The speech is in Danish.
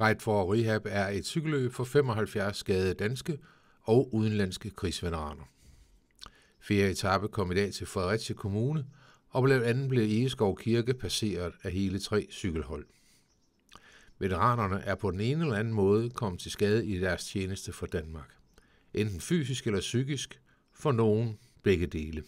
Ride for Rehab er et cykelløb for 75 skadede danske og udenlandske krigsveteraner. Fjerde etape kom i dag til Fredericia Kommune, og blandt andet blev Egeskov Kirke passeret af hele tre cykelhold. Veteranerne er på den ene eller anden måde kommet til skade i deres tjeneste for Danmark. Enten fysisk eller psykisk, for nogen begge dele.